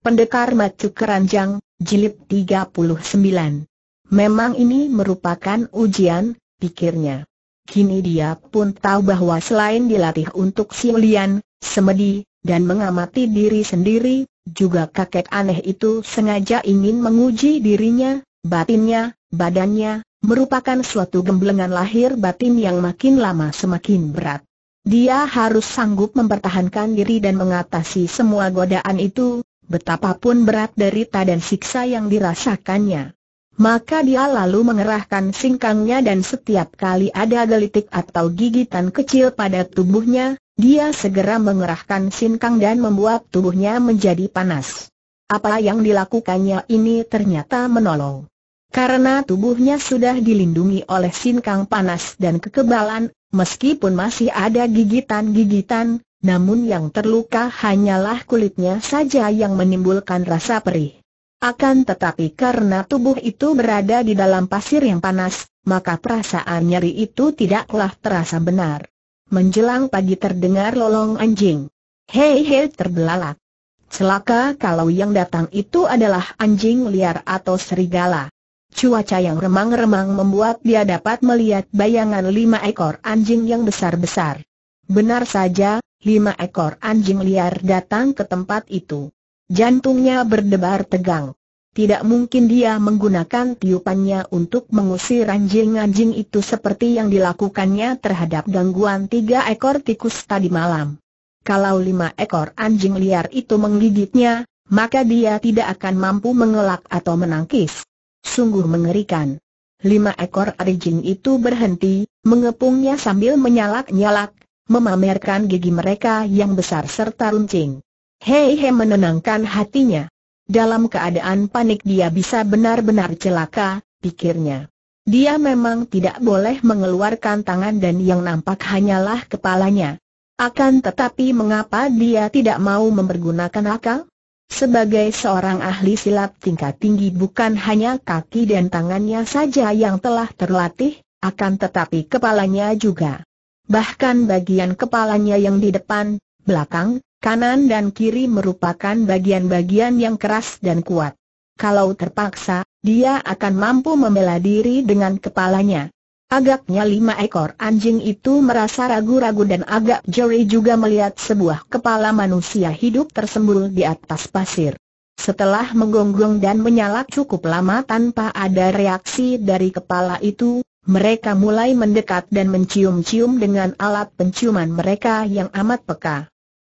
Pendekar Macu Keranjang, Jilid 39. Memang ini merupakan ujian, pikirnya. Kini dia pun tahu bahwa selain dilatih untuk siulian, semedi, dan mengamati diri sendiri, juga kakek aneh itu sengaja ingin menguji dirinya, batinnya, badannya, merupakan suatu gemblengan lahir batin yang makin lama semakin berat. Dia harus sanggup mempertahankan diri dan mengatasi semua godaan itu, betapapun berat derita dan siksa yang dirasakannya. Maka dia lalu mengerahkan singkangnya dan setiap kali ada gelitik atau gigitan kecil pada tubuhnya, dia segera mengerahkan singkang dan membuat tubuhnya menjadi panas. Apa yang dilakukannya ini ternyata menolong. Karena tubuhnya sudah dilindungi oleh singkang panas dan kekebalan, meskipun masih ada gigitan-gigitan, namun yang terluka hanyalah kulitnya saja yang menimbulkan rasa perih. Akan tetapi karena tubuh itu berada di dalam pasir yang panas, maka perasaan nyeri itu tidaklah terasa benar. Menjelang pagi terdengar lolong anjing. Hei hei terbelalak. Celaka kalau yang datang itu adalah anjing liar atau serigala. Cuaca yang remang-remang membuat dia dapat melihat bayangan lima ekor anjing yang besar-besar. Benar saja, lima ekor anjing liar datang ke tempat itu. Jantungnya berdebar tegang. Tidak mungkin dia menggunakan tiupannya untuk mengusir anjing-anjing itu seperti yang dilakukannya terhadap gangguan tiga ekor tikus tadi malam. Kalau lima ekor anjing liar itu menggigitnya, maka dia tidak akan mampu mengelak atau menangkis. Sungguh mengerikan. Lima ekor anjing itu berhenti, mengepungnya sambil menyalak-nyalak, memamerkan gigi mereka yang besar serta runcing. Hei hei menenangkan hatinya. Dalam keadaan panik dia bisa benar-benar celaka, pikirnya. Dia memang tidak boleh mengeluarkan tangan dan yang nampak hanyalah kepalanya. Akan tetapi mengapa dia tidak mau mempergunakan akal? Sebagai seorang ahli silat tingkat tinggi bukan hanya kaki dan tangannya saja yang telah terlatih, akan tetapi kepalanya juga bahkan bagian kepalanya yang di depan, belakang, kanan dan kiri merupakan bagian-bagian yang keras dan kuat. Kalau terpaksa, dia akan mampu membela diri dengan kepalanya. Agaknya lima ekor anjing itu merasa ragu-ragu dan agak jeri juga melihat sebuah kepala manusia hidup tersembul di atas pasir. Setelah menggonggong dan menyalak cukup lama tanpa ada reaksi dari kepala itu, mereka mulai mendekat dan mencium-cium dengan alat penciuman mereka yang amat peka.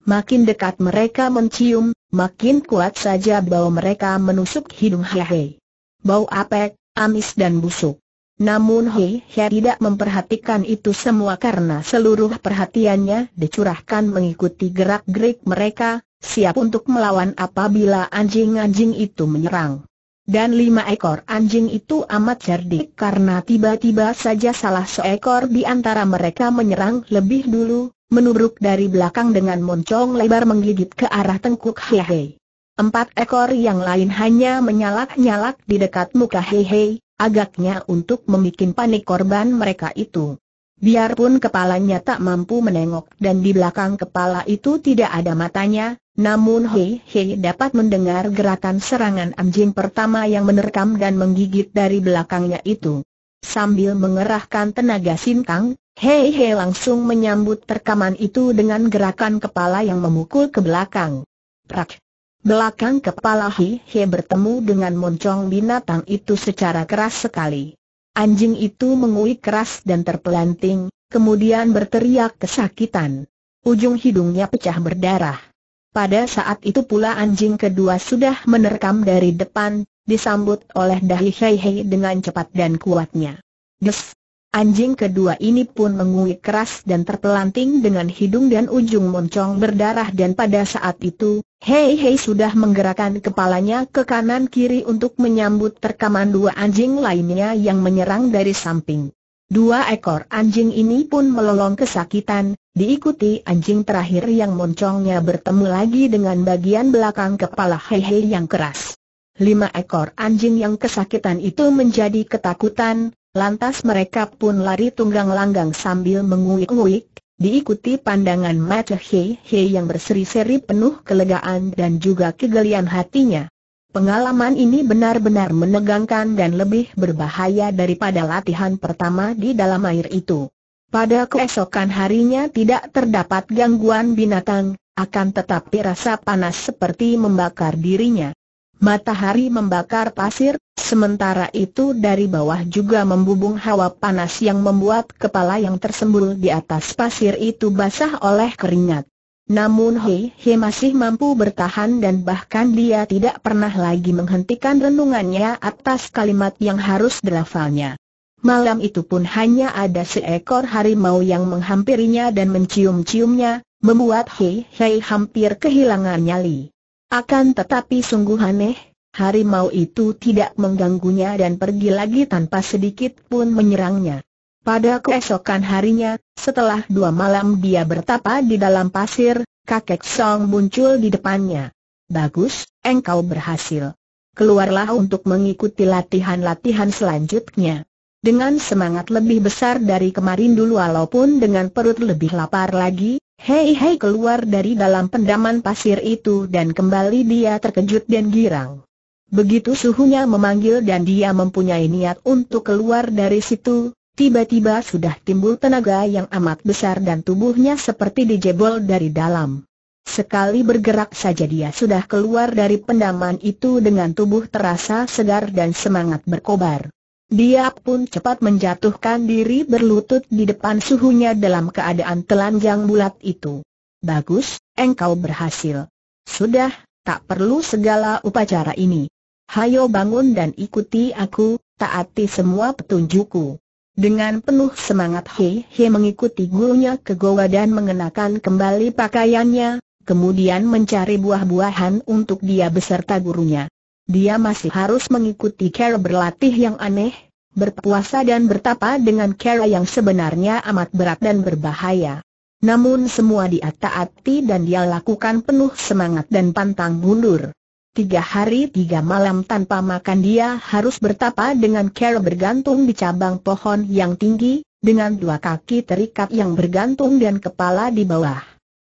Makin dekat mereka mencium, makin kuat saja bau mereka menusuk hidung Hehe. Bau apek, amis dan busuk. Namun Hehe tidak memperhatikan itu semua karena seluruh perhatiannya dicurahkan mengikuti gerak-gerik mereka, siap untuk melawan apabila anjing-anjing itu menyerang. Dan lima ekor anjing itu amat cerdik karena tiba-tiba saja salah seekor di antara mereka menyerang lebih dulu, menubruk dari belakang dengan moncong lebar menggigit ke arah tengkuk Hehe. Empat ekor yang lain hanya menyalak-nyalak di dekat muka Hehe, agaknya untuk membuat panik korban mereka itu. Biarpun kepalanya tak mampu menengok dan di belakang kepala itu tidak ada matanya, namun Hei Hei dapat mendengar gerakan serangan anjing pertama yang menerkam dan menggigit dari belakangnya itu. Sambil mengerahkan tenaga sintang, Hei Hei langsung menyambut terkaman itu dengan gerakan kepala yang memukul ke belakang. Prak! Belakang kepala Hei Hei bertemu dengan moncong binatang itu secara keras sekali. Anjing itu menguik keras dan terpelanting, kemudian berteriak kesakitan. Ujung hidungnya pecah berdarah. Pada saat itu pula anjing kedua sudah menerkam dari depan, disambut oleh dahi hei hei dengan cepat dan kuatnya. Des! Anjing kedua ini pun menguik keras dan terpelanting dengan hidung dan ujung moncong berdarah dan pada saat itu, Hei Hei sudah menggerakkan kepalanya ke kanan kiri untuk menyambut terkaman dua anjing lainnya yang menyerang dari samping. Dua ekor anjing ini pun melolong kesakitan, diikuti anjing terakhir yang moncongnya bertemu lagi dengan bagian belakang kepala Hehe yang keras. Lima ekor anjing yang kesakitan itu menjadi ketakutan, lantas mereka pun lari tunggang langgang sambil menguik-nguik, diikuti pandangan mata Hehe yang berseri-seri penuh kelegaan dan juga kegelian hatinya. Pengalaman ini benar-benar menegangkan dan lebih berbahaya daripada latihan pertama di dalam air itu. Pada keesokan harinya tidak terdapat gangguan binatang, akan tetapi rasa panas seperti membakar dirinya. Matahari membakar pasir, sementara itu dari bawah juga membubung hawa panas yang membuat kepala yang tersembul di atas pasir itu basah oleh keringat. Namun Hei hei masih mampu bertahan dan bahkan dia tidak pernah lagi menghentikan renungannya atas kalimat yang harus dilafalnya. Malam itu pun hanya ada seekor harimau yang menghampirinya dan mencium-ciumnya, membuat Hei Hei hampir kehilangan nyali. Akan tetapi sungguh aneh, harimau itu tidak mengganggunya dan pergi lagi tanpa sedikit pun menyerangnya. Pada keesokan harinya, setelah dua malam dia bertapa di dalam pasir, kakek Song muncul di depannya. Bagus, engkau berhasil. Keluarlah untuk mengikuti latihan-latihan selanjutnya. Dengan semangat lebih besar dari kemarin dulu walaupun dengan perut lebih lapar lagi, Hei Hei keluar dari dalam pendaman pasir itu dan kembali dia terkejut dan girang. Begitu suhunya memanggil dan dia mempunyai niat untuk keluar dari situ, Tiba-tiba sudah timbul tenaga yang amat besar dan tubuhnya seperti dijebol dari dalam. Sekali bergerak saja dia sudah keluar dari pendaman itu dengan tubuh terasa segar dan semangat berkobar. Dia pun cepat menjatuhkan diri berlutut di depan suhunya dalam keadaan telanjang bulat itu. Bagus, engkau berhasil. Sudah, tak perlu segala upacara ini. Hayo bangun dan ikuti aku, taati semua petunjukku. Dengan penuh semangat He-He mengikuti gurunya ke goa dan mengenakan kembali pakaiannya, kemudian mencari buah-buahan untuk dia beserta gurunya. Dia masih harus mengikuti cara berlatih yang aneh, berpuasa dan bertapa dengan cara yang sebenarnya amat berat dan berbahaya. Namun semua dia taati dan dia lakukan penuh semangat dan pantang mundur. Tiga hari tiga malam tanpa makan dia harus bertapa dengan cara bergantung di cabang pohon yang tinggi, dengan dua kaki terikat yang bergantung dan kepala di bawah.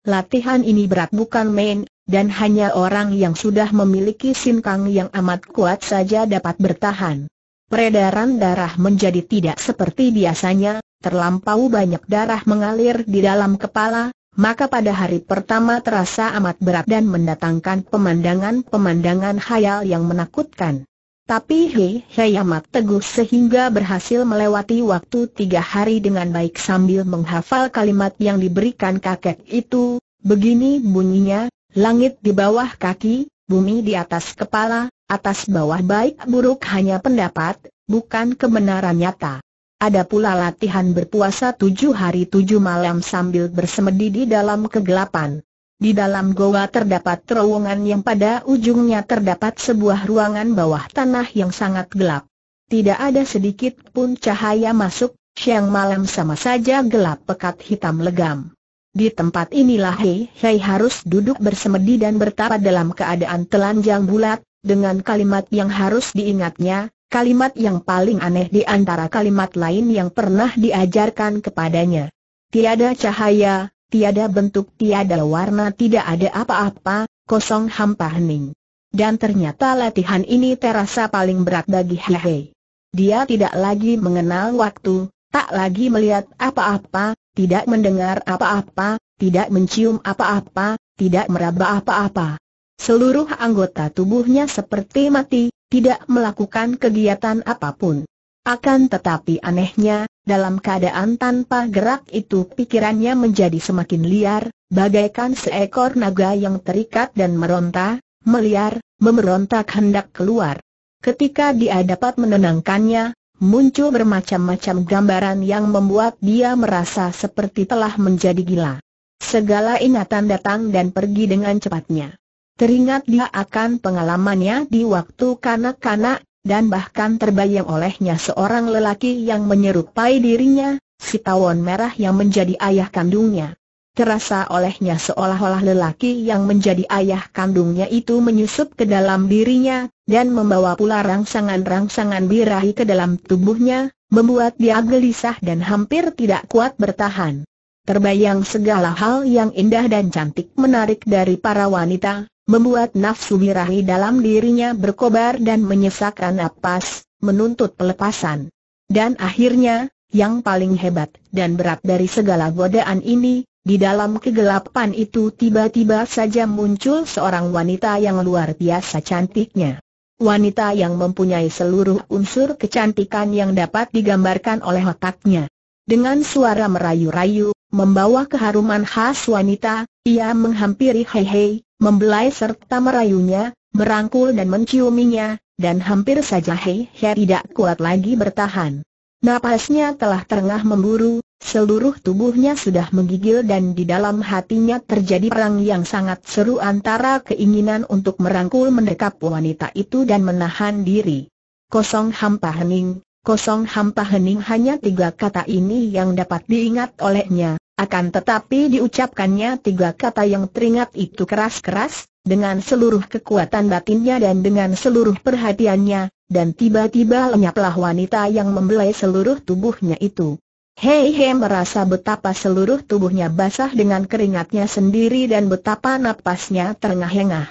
Latihan ini berat bukan main, dan hanya orang yang sudah memiliki sinkang yang amat kuat saja dapat bertahan. Peredaran darah menjadi tidak seperti biasanya, terlampau banyak darah mengalir di dalam kepala, maka pada hari pertama terasa amat berat dan mendatangkan pemandangan-pemandangan hayal yang menakutkan. Tapi he, Hei amat teguh sehingga berhasil melewati waktu tiga hari dengan baik sambil menghafal kalimat yang diberikan kakek itu, begini bunyinya, langit di bawah kaki, bumi di atas kepala, atas bawah baik buruk hanya pendapat, bukan kebenaran nyata. Ada pula latihan berpuasa tujuh hari tujuh malam sambil bersemedi di dalam kegelapan. Di dalam goa terdapat terowongan yang pada ujungnya terdapat sebuah ruangan bawah tanah yang sangat gelap. Tidak ada sedikit pun cahaya masuk, siang malam sama saja gelap pekat hitam legam. Di tempat inilah Hei Hei harus duduk bersemedi dan bertapa dalam keadaan telanjang bulat, dengan kalimat yang harus diingatnya, Kalimat yang paling aneh di antara kalimat lain yang pernah diajarkan kepadanya. Tiada cahaya, tiada bentuk, tiada warna, tidak ada apa-apa, kosong hampa hening. Dan ternyata latihan ini terasa paling berat bagi Hehe. Dia tidak lagi mengenal waktu, tak lagi melihat apa-apa, tidak mendengar apa-apa, tidak mencium apa-apa, tidak meraba apa-apa. Seluruh anggota tubuhnya seperti mati, tidak melakukan kegiatan apapun. Akan tetapi anehnya, dalam keadaan tanpa gerak itu pikirannya menjadi semakin liar, bagaikan seekor naga yang terikat dan meronta, meliar, memerontak hendak keluar. Ketika dia dapat menenangkannya, muncul bermacam-macam gambaran yang membuat dia merasa seperti telah menjadi gila. Segala ingatan datang dan pergi dengan cepatnya. Teringat dia akan pengalamannya di waktu kanak-kanak, dan bahkan terbayang olehnya seorang lelaki yang menyerupai dirinya, si tawon merah yang menjadi ayah kandungnya. Terasa olehnya seolah-olah lelaki yang menjadi ayah kandungnya itu menyusup ke dalam dirinya, dan membawa pula rangsangan-rangsangan birahi ke dalam tubuhnya, membuat dia gelisah dan hampir tidak kuat bertahan. Terbayang segala hal yang indah dan cantik menarik dari para wanita, membuat nafsu birahi dalam dirinya berkobar dan menyesakkan napas, menuntut pelepasan. Dan akhirnya, yang paling hebat dan berat dari segala godaan ini, di dalam kegelapan itu tiba-tiba saja muncul seorang wanita yang luar biasa cantiknya. Wanita yang mempunyai seluruh unsur kecantikan yang dapat digambarkan oleh otaknya. Dengan suara merayu-rayu, membawa keharuman khas wanita, ia menghampiri Hei Hei, membelai serta merayunya, merangkul dan menciuminya, dan hampir saja Hei Hei tidak kuat lagi bertahan. Napasnya telah terengah memburu, seluruh tubuhnya sudah menggigil dan di dalam hatinya terjadi perang yang sangat seru antara keinginan untuk merangkul mendekap wanita itu dan menahan diri. Kosong hampa hening, kosong hampa hening hanya tiga kata ini yang dapat diingat olehnya, akan tetapi diucapkannya tiga kata yang teringat itu keras-keras, dengan seluruh kekuatan batinnya dan dengan seluruh perhatiannya, dan tiba-tiba lenyaplah wanita yang membelai seluruh tubuhnya itu. Hei Hei merasa betapa seluruh tubuhnya basah dengan keringatnya sendiri dan betapa napasnya terengah-engah.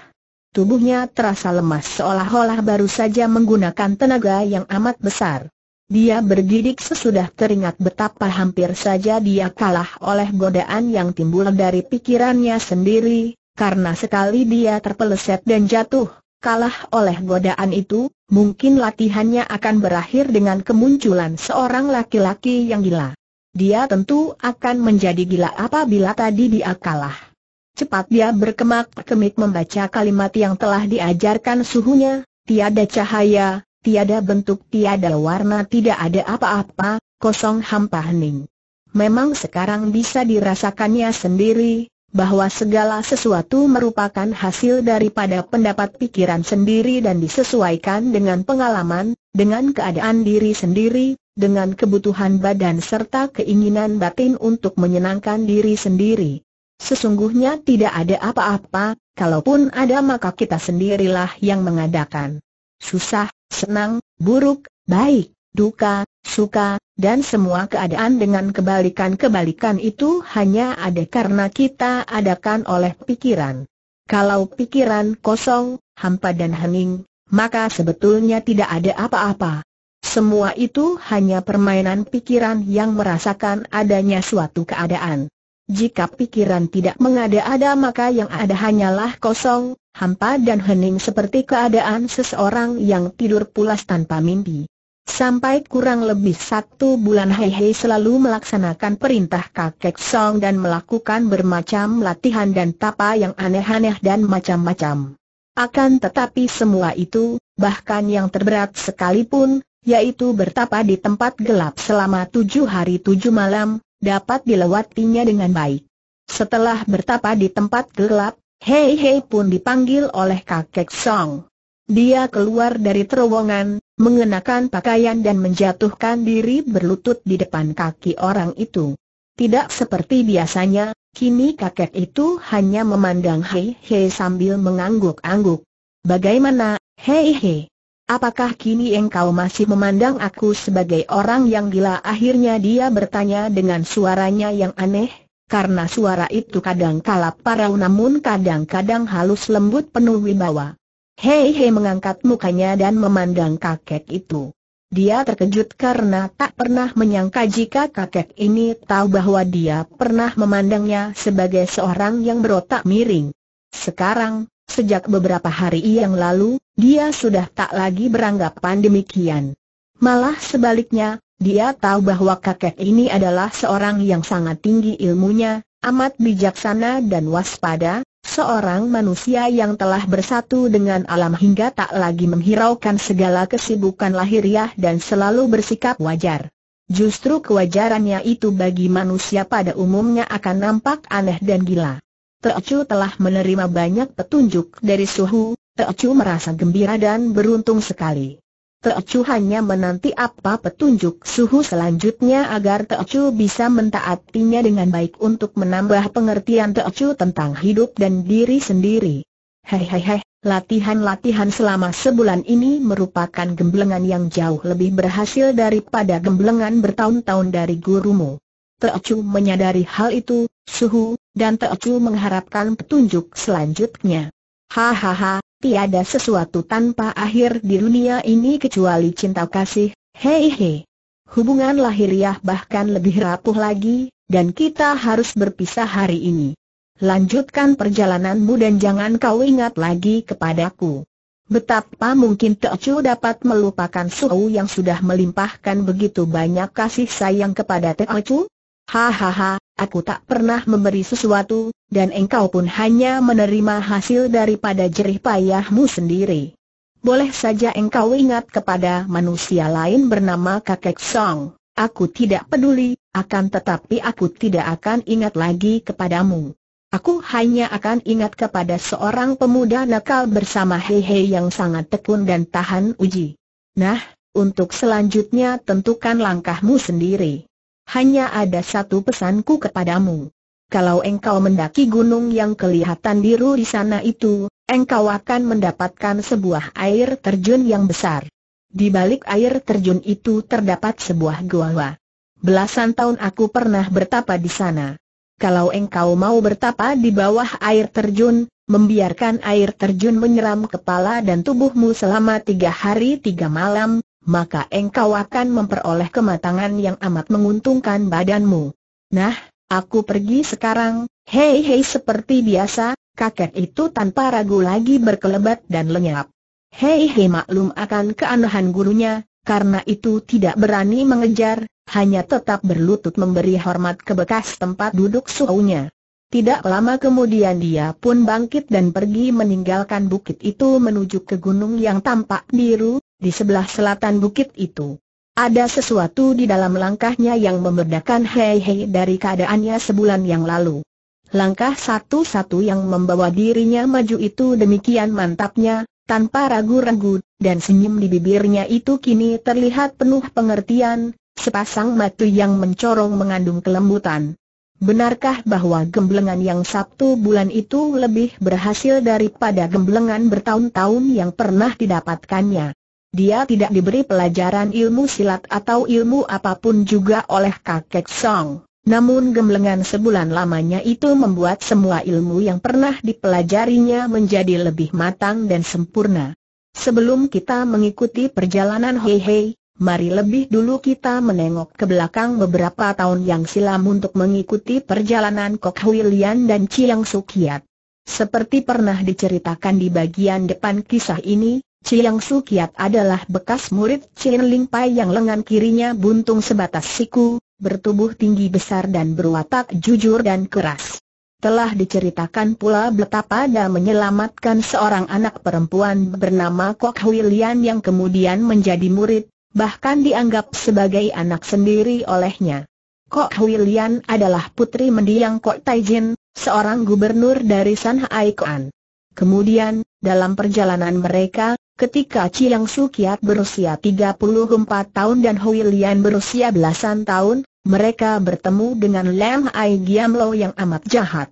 Tubuhnya terasa lemas seolah-olah baru saja menggunakan tenaga yang amat besar. Dia bergidik sesudah teringat betapa hampir saja dia kalah oleh godaan yang timbul dari pikirannya sendiri, karena sekali dia terpeleset dan jatuh, kalah oleh godaan itu, mungkin latihannya akan berakhir dengan kemunculan seorang laki-laki yang gila. Dia tentu akan menjadi gila apabila tadi dia kalah. Cepat dia berkemak-kemik membaca kalimat yang telah diajarkan suhunya, tiada cahaya, tiada bentuk, tiada warna, tidak ada apa-apa, kosong hampa hening. Memang sekarang bisa dirasakannya sendiri, bahwa segala sesuatu merupakan hasil daripada pendapat pikiran sendiri dan disesuaikan dengan pengalaman, dengan keadaan diri sendiri, dengan kebutuhan badan serta keinginan batin untuk menyenangkan diri sendiri. Sesungguhnya tidak ada apa-apa, kalaupun ada maka kita sendirilah yang mengadakan. Susah, senang, buruk, baik, duka, suka, dan semua keadaan dengan kebalikan-kebalikan itu hanya ada karena kita adakan oleh pikiran. Kalau pikiran kosong, hampa dan hening, maka sebetulnya tidak ada apa-apa. Semua itu hanya permainan pikiran yang merasakan adanya suatu keadaan. Jika pikiran tidak mengada-ada maka yang ada hanyalah kosong, hampa dan hening seperti keadaan seseorang yang tidur pulas tanpa mimpi. Sampai kurang lebih satu bulan Hei Hei selalu melaksanakan perintah kakek Song dan melakukan bermacam latihan dan tapa yang aneh-aneh dan macam-macam. Akan tetapi semua itu, bahkan yang terberat sekalipun, yaitu bertapa di tempat gelap selama tujuh hari tujuh malam, dapat dilewatinya dengan baik. Setelah bertapa di tempat gelap, Hei Hei pun dipanggil oleh kakek Song. Dia keluar dari terowongan, mengenakan pakaian dan menjatuhkan diri berlutut di depan kaki orang itu. Tidak seperti biasanya, kini kakek itu hanya memandang Hei Hei sambil mengangguk-angguk. Bagaimana, Hei Hei? Apakah kini engkau masih memandang aku sebagai orang yang gila? Akhirnya dia bertanya dengan suaranya yang aneh, karena suara itu kadang kalap parau namun kadang-kadang halus lembut penuh wibawa. Hei hei mengangkat mukanya dan memandang kakek itu. Dia terkejut karena tak pernah menyangka jika kakek ini tahu bahwa dia pernah memandangnya sebagai seorang yang berotak miring. Sekarang, Sejak beberapa hari yang lalu, dia sudah tak lagi beranggapan demikian. Malah sebaliknya, dia tahu bahwa kakek ini adalah seorang yang sangat tinggi ilmunya, amat bijaksana dan waspada, seorang manusia yang telah bersatu dengan alam hingga tak lagi menghiraukan segala kesibukan lahiriah dan selalu bersikap wajar. Justru kewajarannya itu bagi manusia pada umumnya akan nampak aneh dan gila. Teochu telah menerima banyak petunjuk dari suhu, Teochu merasa gembira dan beruntung sekali. Teochu hanya menanti apa petunjuk suhu selanjutnya agar Teochu bisa mentaatinya dengan baik untuk menambah pengertian Teochu tentang hidup dan diri sendiri. Hehehe, latihan-latihan selama sebulan ini merupakan gemblengan yang jauh lebih berhasil daripada gemblengan bertahun-tahun dari gurumu. Teochu menyadari hal itu, suhu, dan Teocu mengharapkan petunjuk selanjutnya. Hahaha, tiada sesuatu tanpa akhir di dunia ini kecuali cinta kasih, hei hei. Hubungan lahiriah bahkan lebih rapuh lagi, dan kita harus berpisah hari ini. Lanjutkan perjalananmu dan jangan kau ingat lagi kepadaku. Betapa mungkin Teocu dapat melupakan suhu yang sudah melimpahkan begitu banyak kasih sayang kepada Teocu? Hahaha, Aku tak pernah memberi sesuatu, dan engkau pun hanya menerima hasil daripada jerih payahmu sendiri. Boleh saja engkau ingat kepada manusia lain bernama Kakek Song. Aku tidak peduli, akan tetapi aku tidak akan ingat lagi kepadamu. Aku hanya akan ingat kepada seorang pemuda nakal bersama Hehe yang sangat tekun dan tahan uji. Nah, untuk selanjutnya tentukan langkahmu sendiri hanya ada satu pesanku kepadamu. Kalau engkau mendaki gunung yang kelihatan biru di sana itu, engkau akan mendapatkan sebuah air terjun yang besar. Di balik air terjun itu terdapat sebuah gua. Belasan tahun aku pernah bertapa di sana. Kalau engkau mau bertapa di bawah air terjun, membiarkan air terjun menyeram kepala dan tubuhmu selama tiga hari tiga malam, maka engkau akan memperoleh kematangan yang amat menguntungkan badanmu. Nah, aku pergi sekarang, hei hei seperti biasa, kakek itu tanpa ragu lagi berkelebat dan lenyap. Hei hei maklum akan keanehan gurunya, karena itu tidak berani mengejar, hanya tetap berlutut memberi hormat ke bekas tempat duduk suhunya. Tidak lama kemudian dia pun bangkit dan pergi meninggalkan bukit itu menuju ke gunung yang tampak biru, di sebelah selatan bukit itu. Ada sesuatu di dalam langkahnya yang membedakan Hei Hei dari keadaannya sebulan yang lalu. Langkah satu-satu yang membawa dirinya maju itu demikian mantapnya, tanpa ragu-ragu, dan senyum di bibirnya itu kini terlihat penuh pengertian, sepasang mata yang mencorong mengandung kelembutan. Benarkah bahwa gemblengan yang Sabtu bulan itu lebih berhasil daripada gemblengan bertahun-tahun yang pernah didapatkannya? Dia tidak diberi pelajaran ilmu silat atau ilmu apapun juga oleh kakek Song. Namun gemblengan sebulan lamanya itu membuat semua ilmu yang pernah dipelajarinya menjadi lebih matang dan sempurna. Sebelum kita mengikuti perjalanan Hei Hei, mari lebih dulu kita menengok ke belakang beberapa tahun yang silam untuk mengikuti perjalanan Kok Hui Lian dan Chiang Sukiat. Seperti pernah diceritakan di bagian depan kisah ini, Chiang Su Kiat adalah bekas murid Chin Ling Pai yang lengan kirinya buntung sebatas siku, bertubuh tinggi besar dan berwatak jujur dan keras. Telah diceritakan pula betapa dia menyelamatkan seorang anak perempuan bernama Kok Huilian yang kemudian menjadi murid, bahkan dianggap sebagai anak sendiri olehnya. Kok Huilian adalah putri mendiang Kok Taijin, seorang gubernur dari Sanhai Kemudian, dalam perjalanan mereka, ketika Chiang Sukiat berusia 34 tahun dan Hui Lian berusia belasan tahun, mereka bertemu dengan Lam Ai Giam Lo yang amat jahat.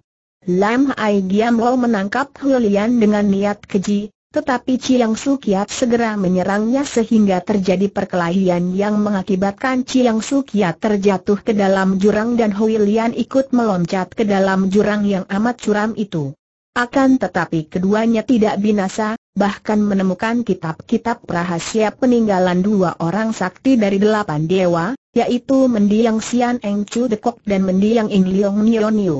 Lam Ai Giam Lo menangkap Hui Lian dengan niat keji, tetapi Chiang Sukiat segera menyerangnya sehingga terjadi perkelahian yang mengakibatkan Chiang Sukiat terjatuh ke dalam jurang dan Hui Lian ikut meloncat ke dalam jurang yang amat curam itu. Akan tetapi keduanya tidak binasa, bahkan menemukan kitab-kitab rahasia peninggalan dua orang sakti dari delapan dewa, yaitu mendiang Sian Eng Chu Dekok dan mendiang Ing Leong Nyo Nyo.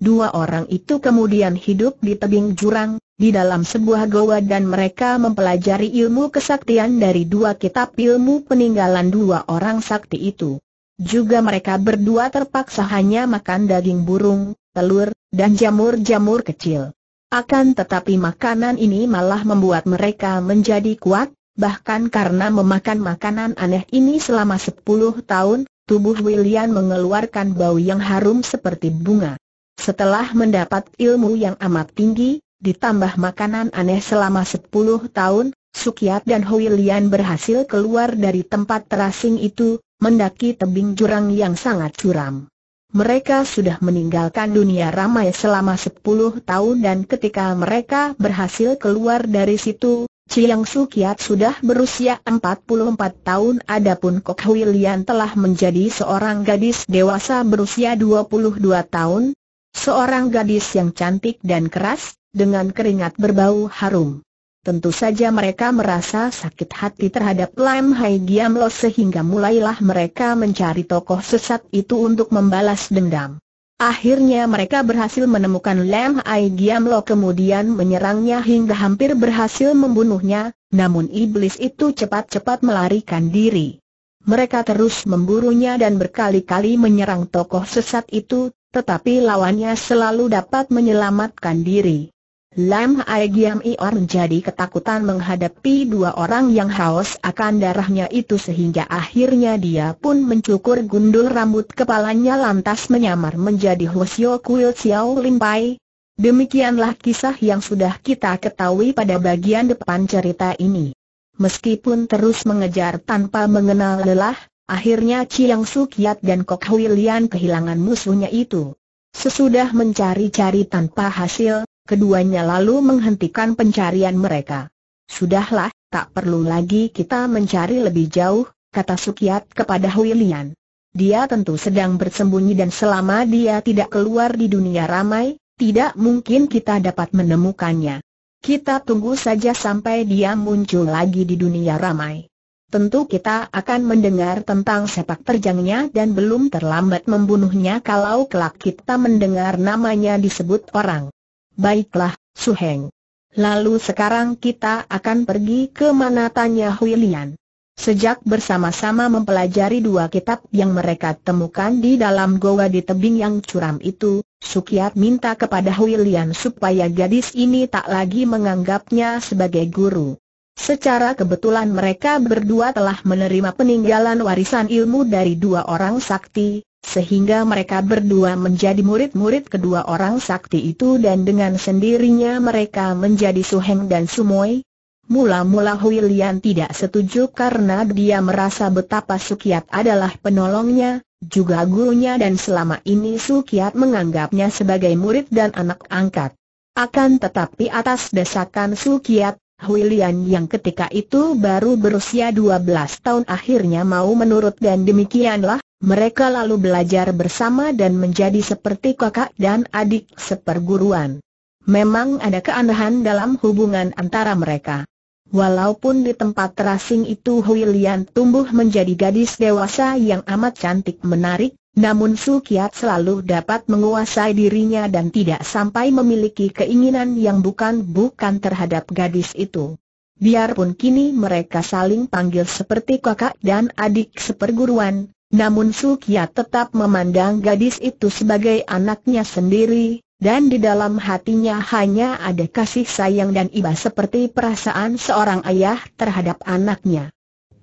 Dua orang itu kemudian hidup di tebing jurang, di dalam sebuah goa dan mereka mempelajari ilmu kesaktian dari dua kitab ilmu peninggalan dua orang sakti itu. Juga mereka berdua terpaksa hanya makan daging burung, telur, dan jamur-jamur kecil. Akan tetapi makanan ini malah membuat mereka menjadi kuat, bahkan karena memakan makanan aneh ini selama 10 tahun, tubuh William mengeluarkan bau yang harum seperti bunga. Setelah mendapat ilmu yang amat tinggi, ditambah makanan aneh selama 10 tahun, Sukiat dan Huilian berhasil keluar dari tempat terasing itu, mendaki tebing jurang yang sangat curam. Mereka sudah meninggalkan dunia ramai selama sepuluh tahun dan ketika mereka berhasil keluar dari situ, Chiang Su Kiat sudah berusia 44 tahun adapun Kok Hui Lian telah menjadi seorang gadis dewasa berusia 22 tahun, seorang gadis yang cantik dan keras, dengan keringat berbau harum. Tentu saja mereka merasa sakit hati terhadap Lam Hai Giam Lo sehingga mulailah mereka mencari tokoh sesat itu untuk membalas dendam. Akhirnya mereka berhasil menemukan Lam Hai Giam Lo kemudian menyerangnya hingga hampir berhasil membunuhnya, namun iblis itu cepat-cepat melarikan diri. Mereka terus memburunya dan berkali-kali menyerang tokoh sesat itu, tetapi lawannya selalu dapat menyelamatkan diri. Lam Hai Giam Ior menjadi ketakutan menghadapi dua orang yang haus akan darahnya itu sehingga akhirnya dia pun mencukur gundul rambut kepalanya lantas menyamar menjadi Hosio Kuil Xiao Lim Pai. Demikianlah kisah yang sudah kita ketahui pada bagian depan cerita ini. Meskipun terus mengejar tanpa mengenal lelah, akhirnya Chiang Sukiat dan Kok Hui Lian kehilangan musuhnya itu. Sesudah mencari-cari tanpa hasil, Keduanya lalu menghentikan pencarian mereka. Sudahlah, tak perlu lagi kita mencari lebih jauh, kata Sukiat kepada Huilian. Dia tentu sedang bersembunyi dan selama dia tidak keluar di dunia ramai, tidak mungkin kita dapat menemukannya. Kita tunggu saja sampai dia muncul lagi di dunia ramai. Tentu kita akan mendengar tentang sepak terjangnya dan belum terlambat membunuhnya kalau kelak kita mendengar namanya disebut orang. Baiklah, Suheng. Lalu sekarang kita akan pergi ke mana tanya Huilian. Sejak bersama-sama mempelajari dua kitab yang mereka temukan di dalam goa di tebing yang curam itu, Sukiat minta kepada Huilian supaya gadis ini tak lagi menganggapnya sebagai guru. Secara kebetulan mereka berdua telah menerima peninggalan warisan ilmu dari dua orang sakti, sehingga mereka berdua menjadi murid-murid kedua orang sakti itu dan dengan sendirinya mereka menjadi Suheng dan Sumoy. Mula-mula Hui tidak setuju karena dia merasa betapa Sukiat adalah penolongnya, juga gurunya dan selama ini Sukiat menganggapnya sebagai murid dan anak angkat. Akan tetapi atas desakan Sukiat, Hui yang ketika itu baru berusia 12 tahun akhirnya mau menurut dan demikianlah mereka lalu belajar bersama dan menjadi seperti kakak dan adik seperguruan. Memang ada keanehan dalam hubungan antara mereka. Walaupun di tempat terasing itu Hui tumbuh menjadi gadis dewasa yang amat cantik menarik, namun Su Kiat selalu dapat menguasai dirinya dan tidak sampai memiliki keinginan yang bukan-bukan terhadap gadis itu. Biarpun kini mereka saling panggil seperti kakak dan adik seperguruan, namun Sukia tetap memandang gadis itu sebagai anaknya sendiri, dan di dalam hatinya hanya ada kasih sayang dan iba seperti perasaan seorang ayah terhadap anaknya.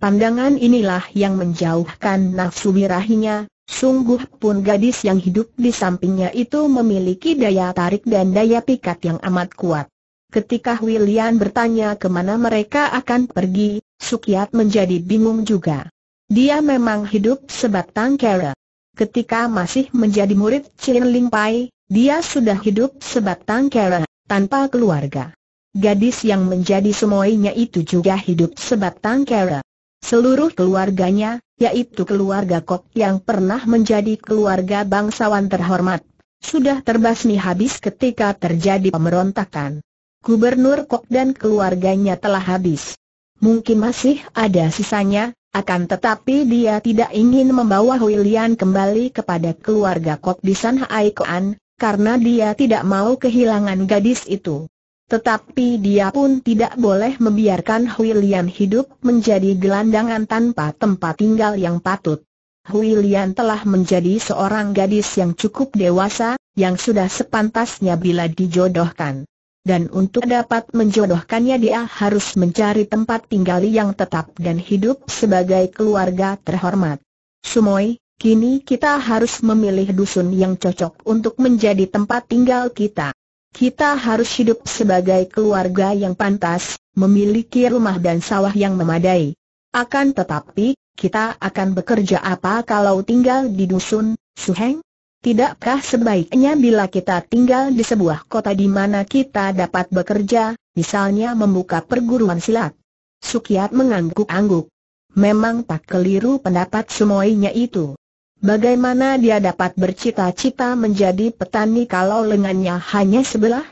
Pandangan inilah yang menjauhkan nafsu birahinya, sungguh pun gadis yang hidup di sampingnya itu memiliki daya tarik dan daya pikat yang amat kuat. Ketika William bertanya kemana mereka akan pergi, Sukiat menjadi bingung juga. Dia memang hidup sebatang kara. Ketika masih menjadi murid Chin Ling Pai, dia sudah hidup sebatang kara, tanpa keluarga. Gadis yang menjadi semuanya itu juga hidup sebatang kara. Seluruh keluarganya, yaitu keluarga Kok yang pernah menjadi keluarga bangsawan terhormat, sudah terbasmi habis ketika terjadi pemberontakan. Gubernur Kok dan keluarganya telah habis. Mungkin masih ada sisanya, akan tetapi dia tidak ingin membawa Huilian kembali kepada keluarga Kok di Hai Koan, karena dia tidak mau kehilangan gadis itu. Tetapi dia pun tidak boleh membiarkan Huilian hidup menjadi gelandangan tanpa tempat tinggal yang patut. Huilian telah menjadi seorang gadis yang cukup dewasa, yang sudah sepantasnya bila dijodohkan dan untuk dapat menjodohkannya dia harus mencari tempat tinggal yang tetap dan hidup sebagai keluarga terhormat. Sumoy, kini kita harus memilih dusun yang cocok untuk menjadi tempat tinggal kita. Kita harus hidup sebagai keluarga yang pantas, memiliki rumah dan sawah yang memadai. Akan tetapi, kita akan bekerja apa kalau tinggal di dusun, Suheng? Tidakkah sebaiknya bila kita tinggal di sebuah kota di mana kita dapat bekerja, misalnya membuka perguruan silat? Sukiat mengangguk-angguk. Memang tak keliru pendapat semuanya itu. Bagaimana dia dapat bercita-cita menjadi petani kalau lengannya hanya sebelah?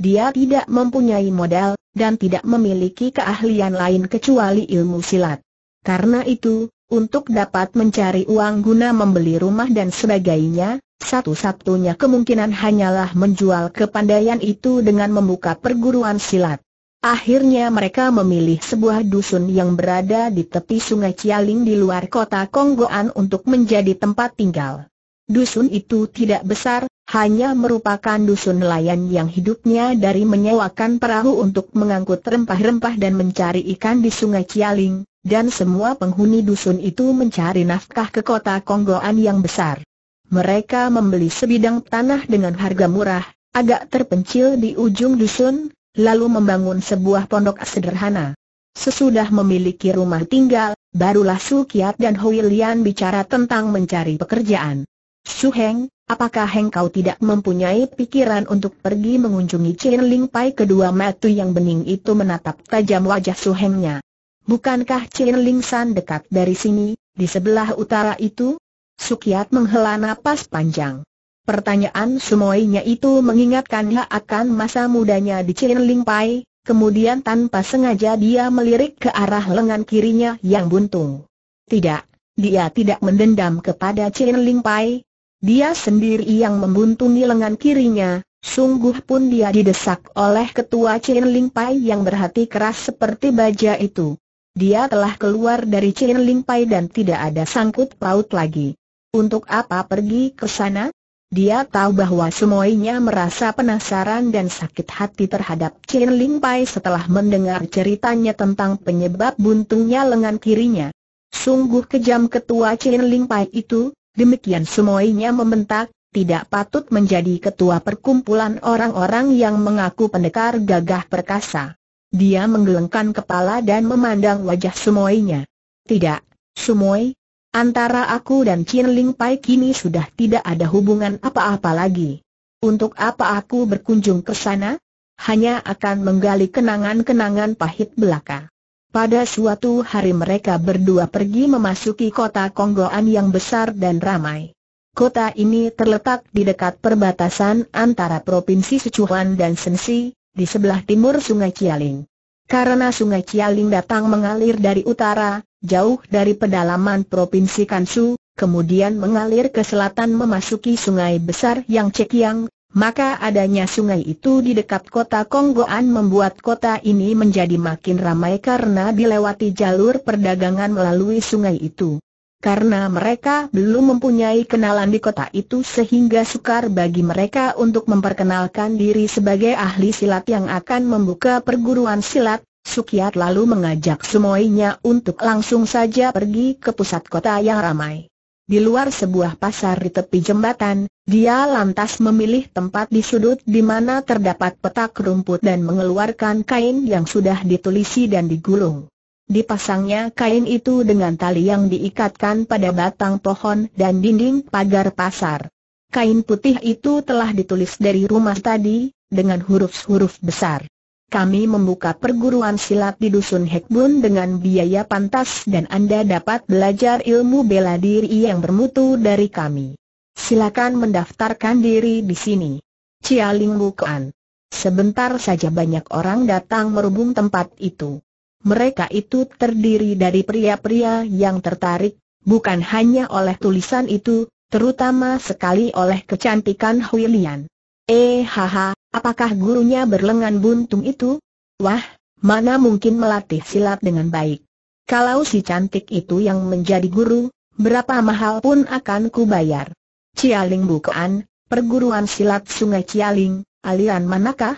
Dia tidak mempunyai modal, dan tidak memiliki keahlian lain kecuali ilmu silat. Karena itu, untuk dapat mencari uang guna membeli rumah dan sebagainya, satu-satunya kemungkinan hanyalah menjual kepandaian itu dengan membuka perguruan silat. Akhirnya mereka memilih sebuah dusun yang berada di tepi sungai Cialing di luar kota Konggoan untuk menjadi tempat tinggal. Dusun itu tidak besar, hanya merupakan dusun nelayan yang hidupnya dari menyewakan perahu untuk mengangkut rempah-rempah dan mencari ikan di sungai Cialing, dan semua penghuni dusun itu mencari nafkah ke kota Konggoan yang besar. Mereka membeli sebidang tanah dengan harga murah, agak terpencil di ujung dusun, lalu membangun sebuah pondok sederhana. Sesudah memiliki rumah tinggal, barulah Su Kiat dan Hui Lian bicara tentang mencari pekerjaan. Su Heng, apakah Heng kau tidak mempunyai pikiran untuk pergi mengunjungi Chin Ling Pai kedua mata yang bening itu menatap tajam wajah Su Hengnya. Bukankah Chin Ling San dekat dari sini, di sebelah utara itu? Sukiat menghela napas panjang. Pertanyaan semuanya itu mengingatkannya akan masa mudanya di Cilin Pai, kemudian tanpa sengaja dia melirik ke arah lengan kirinya yang buntung. Tidak, dia tidak mendendam kepada Cilin Pai. Dia sendiri yang membuntungi lengan kirinya, sungguh pun dia didesak oleh ketua Cilin Pai yang berhati keras seperti baja itu. Dia telah keluar dari Cilin Pai dan tidak ada sangkut paut lagi. Untuk apa pergi ke sana? Dia tahu bahwa semuanya merasa penasaran dan sakit hati terhadap Chen Ling Pai setelah mendengar ceritanya tentang penyebab buntungnya lengan kirinya. Sungguh kejam ketua Chen Ling Pai itu, demikian semuanya membentak, tidak patut menjadi ketua perkumpulan orang-orang yang mengaku pendekar gagah perkasa. Dia menggelengkan kepala dan memandang wajah semuanya. Tidak, semuanya. Antara aku dan Chin Ling Pai kini sudah tidak ada hubungan apa-apa lagi. Untuk apa aku berkunjung ke sana? Hanya akan menggali kenangan-kenangan pahit belaka. Pada suatu hari mereka berdua pergi memasuki kota Konggoan yang besar dan ramai. Kota ini terletak di dekat perbatasan antara Provinsi Sichuan dan Sensi, di sebelah timur Sungai Cialing. Karena Sungai Cialing datang mengalir dari utara, jauh dari pedalaman Provinsi Kansu, kemudian mengalir ke selatan memasuki sungai besar yang Cekiang, maka adanya sungai itu di dekat kota Konggoan membuat kota ini menjadi makin ramai karena dilewati jalur perdagangan melalui sungai itu. Karena mereka belum mempunyai kenalan di kota itu sehingga sukar bagi mereka untuk memperkenalkan diri sebagai ahli silat yang akan membuka perguruan silat, Sukiat lalu mengajak semuanya untuk langsung saja pergi ke pusat kota yang ramai. Di luar sebuah pasar di tepi jembatan, dia lantas memilih tempat di sudut di mana terdapat petak rumput dan mengeluarkan kain yang sudah ditulisi dan digulung. Dipasangnya kain itu dengan tali yang diikatkan pada batang pohon dan dinding pagar pasar. Kain putih itu telah ditulis dari rumah tadi, dengan huruf-huruf besar kami membuka perguruan silat di Dusun Hekbun dengan biaya pantas dan Anda dapat belajar ilmu bela diri yang bermutu dari kami. Silakan mendaftarkan diri di sini. Cia Ling Bukan. Sebentar saja banyak orang datang merubung tempat itu. Mereka itu terdiri dari pria-pria yang tertarik, bukan hanya oleh tulisan itu, terutama sekali oleh kecantikan Huilian. Eh haha, Apakah gurunya berlengan buntung itu? Wah, mana mungkin melatih silat dengan baik. Kalau si cantik itu yang menjadi guru, berapa mahal pun akan kubayar. Cialing Bukaan, Perguruan Silat Sungai Cialing, aliran manakah?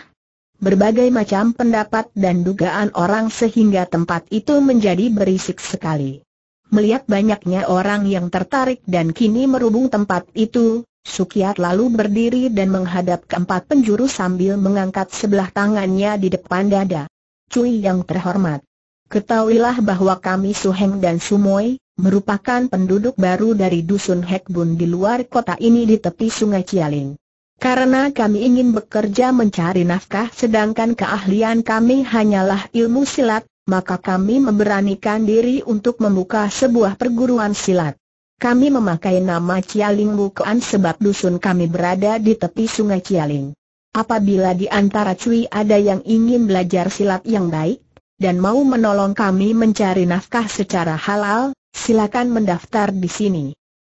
Berbagai macam pendapat dan dugaan orang sehingga tempat itu menjadi berisik sekali. Melihat banyaknya orang yang tertarik dan kini merubung tempat itu, Sukiat lalu berdiri dan menghadap keempat penjuru sambil mengangkat sebelah tangannya di depan dada. Cui yang terhormat. Ketahuilah bahwa kami Suheng dan Sumoy, merupakan penduduk baru dari Dusun Hekbun di luar kota ini di tepi sungai Cialing. Karena kami ingin bekerja mencari nafkah sedangkan keahlian kami hanyalah ilmu silat, maka kami memberanikan diri untuk membuka sebuah perguruan silat. Kami memakai nama Cialing Wukuan sebab dusun kami berada di tepi sungai Cialing. Apabila di antara cuy ada yang ingin belajar silat yang baik, dan mau menolong kami mencari nafkah secara halal, silakan mendaftar di sini.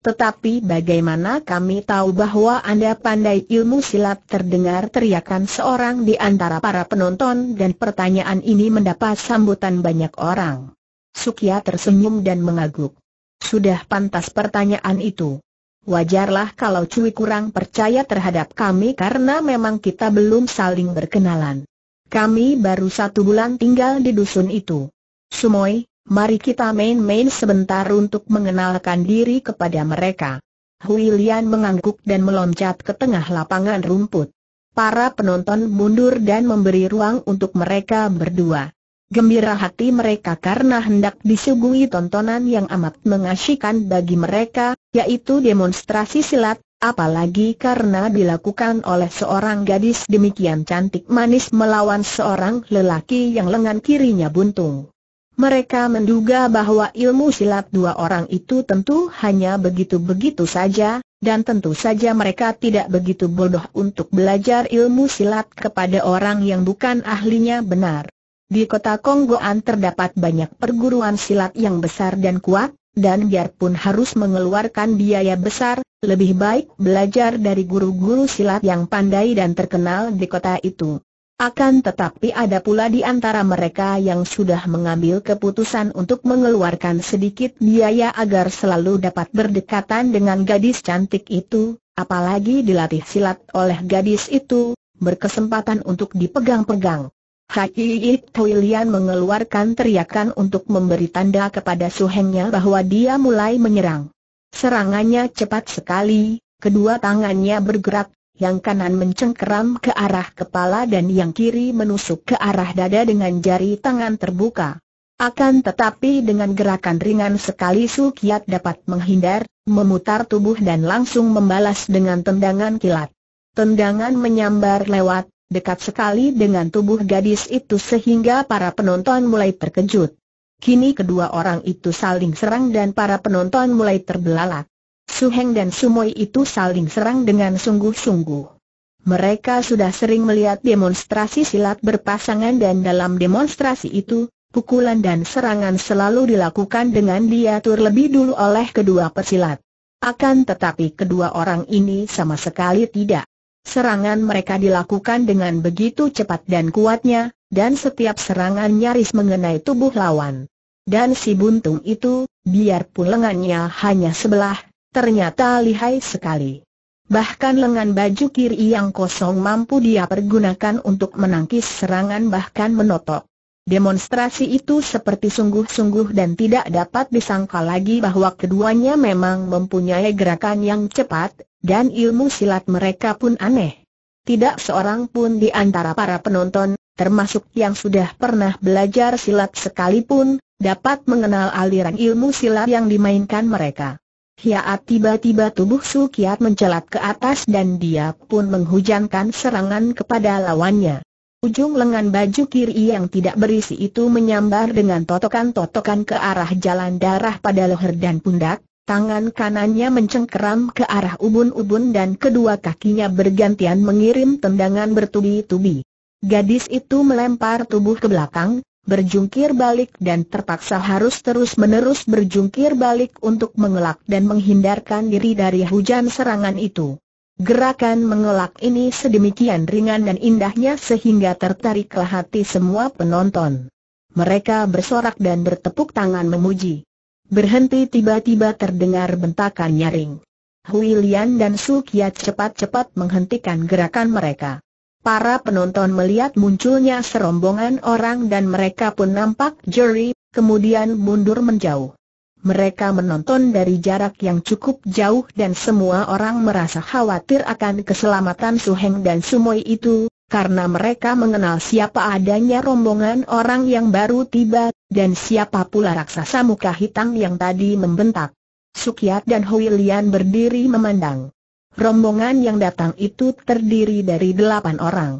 Tetapi bagaimana kami tahu bahwa Anda pandai ilmu silat terdengar teriakan seorang di antara para penonton dan pertanyaan ini mendapat sambutan banyak orang. Sukia tersenyum dan mengagum. Sudah pantas pertanyaan itu. Wajarlah kalau Cui kurang percaya terhadap kami karena memang kita belum saling berkenalan. Kami baru satu bulan tinggal di dusun itu. Sumoy, mari kita main-main sebentar untuk mengenalkan diri kepada mereka. Hui mengangguk dan meloncat ke tengah lapangan rumput. Para penonton mundur dan memberi ruang untuk mereka berdua. Gembira hati mereka karena hendak disuguhi tontonan yang amat mengasyikan bagi mereka, yaitu demonstrasi silat, apalagi karena dilakukan oleh seorang gadis demikian cantik manis melawan seorang lelaki yang lengan kirinya buntung. Mereka menduga bahwa ilmu silat dua orang itu tentu hanya begitu-begitu saja, dan tentu saja mereka tidak begitu bodoh untuk belajar ilmu silat kepada orang yang bukan ahlinya benar. Di kota Konggoan terdapat banyak perguruan silat yang besar dan kuat, dan biarpun harus mengeluarkan biaya besar, lebih baik belajar dari guru-guru silat yang pandai dan terkenal di kota itu. Akan tetapi ada pula di antara mereka yang sudah mengambil keputusan untuk mengeluarkan sedikit biaya agar selalu dapat berdekatan dengan gadis cantik itu, apalagi dilatih silat oleh gadis itu, berkesempatan untuk dipegang-pegang. Haki Puilian mengeluarkan teriakan untuk memberi tanda kepada suhengnya bahwa dia mulai menyerang. Serangannya cepat sekali, kedua tangannya bergerak, yang kanan mencengkeram ke arah kepala dan yang kiri menusuk ke arah dada dengan jari tangan terbuka. Akan tetapi dengan gerakan ringan sekali Su Kiat dapat menghindar, memutar tubuh dan langsung membalas dengan tendangan kilat. Tendangan menyambar lewat, dekat sekali dengan tubuh gadis itu sehingga para penonton mulai terkejut. Kini kedua orang itu saling serang dan para penonton mulai terbelalak. suheng dan Sumoi itu saling serang dengan sungguh-sungguh. Mereka sudah sering melihat demonstrasi silat berpasangan dan dalam demonstrasi itu, pukulan dan serangan selalu dilakukan dengan diatur lebih dulu oleh kedua pesilat. Akan tetapi kedua orang ini sama sekali tidak Serangan mereka dilakukan dengan begitu cepat dan kuatnya, dan setiap serangan nyaris mengenai tubuh lawan. Dan si buntung itu, biarpun lengannya hanya sebelah, ternyata lihai sekali. Bahkan lengan baju kiri yang kosong mampu dia pergunakan untuk menangkis serangan bahkan menotok. Demonstrasi itu seperti sungguh-sungguh dan tidak dapat disangka lagi bahwa keduanya memang mempunyai gerakan yang cepat, dan ilmu silat mereka pun aneh. Tidak seorang pun di antara para penonton, termasuk yang sudah pernah belajar silat sekalipun, dapat mengenal aliran ilmu silat yang dimainkan mereka. Hiaat tiba-tiba tubuh Sukiat mencelat ke atas dan dia pun menghujankan serangan kepada lawannya. Ujung lengan baju kiri yang tidak berisi itu menyambar dengan totokan-totokan ke arah jalan darah pada leher dan pundak, tangan kanannya mencengkeram ke arah ubun-ubun dan kedua kakinya bergantian mengirim tendangan bertubi-tubi. Gadis itu melempar tubuh ke belakang, berjungkir balik dan terpaksa harus terus-menerus berjungkir balik untuk mengelak dan menghindarkan diri dari hujan serangan itu. Gerakan mengelak ini sedemikian ringan dan indahnya sehingga tertariklah hati semua penonton. Mereka bersorak dan bertepuk tangan memuji. Berhenti tiba-tiba terdengar bentakan nyaring. Hui Lian dan Su Kia cepat-cepat menghentikan gerakan mereka. Para penonton melihat munculnya serombongan orang dan mereka pun nampak jeri, kemudian mundur menjauh mereka menonton dari jarak yang cukup jauh dan semua orang merasa khawatir akan keselamatan Suheng dan Sumoy itu, karena mereka mengenal siapa adanya rombongan orang yang baru tiba, dan siapa pula raksasa muka hitam yang tadi membentak. Sukiat dan Hui berdiri memandang. Rombongan yang datang itu terdiri dari delapan orang.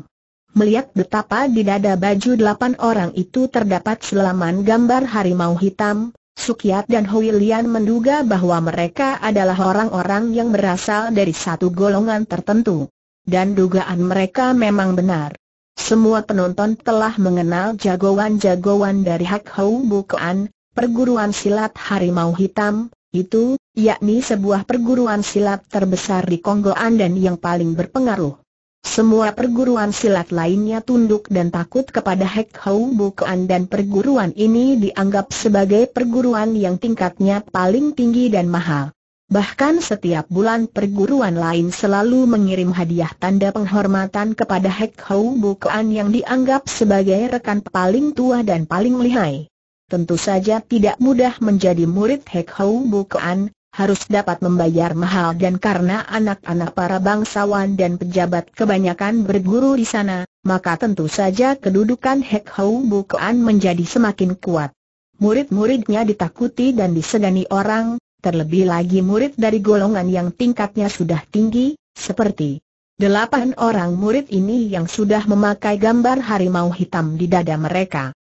Melihat betapa di dada baju delapan orang itu terdapat selaman gambar harimau hitam, Sukiat dan Hui menduga bahwa mereka adalah orang-orang yang berasal dari satu golongan tertentu. Dan dugaan mereka memang benar. Semua penonton telah mengenal jagoan-jagoan dari Hak Hou Bukuan, perguruan silat harimau hitam, itu, yakni sebuah perguruan silat terbesar di Kongoan dan yang paling berpengaruh. Semua perguruan silat lainnya tunduk dan takut kepada Hek Hau Bukuan dan perguruan ini dianggap sebagai perguruan yang tingkatnya paling tinggi dan mahal. Bahkan setiap bulan perguruan lain selalu mengirim hadiah tanda penghormatan kepada Hek Hau Bukuan yang dianggap sebagai rekan paling tua dan paling lihai. Tentu saja tidak mudah menjadi murid Hek Hau Bukuan, harus dapat membayar mahal dan karena anak-anak para bangsawan dan pejabat kebanyakan berguru di sana, maka tentu saja kedudukan Hek Hou Bukuan menjadi semakin kuat. Murid-muridnya ditakuti dan disegani orang, terlebih lagi murid dari golongan yang tingkatnya sudah tinggi, seperti delapan orang murid ini yang sudah memakai gambar harimau hitam di dada mereka.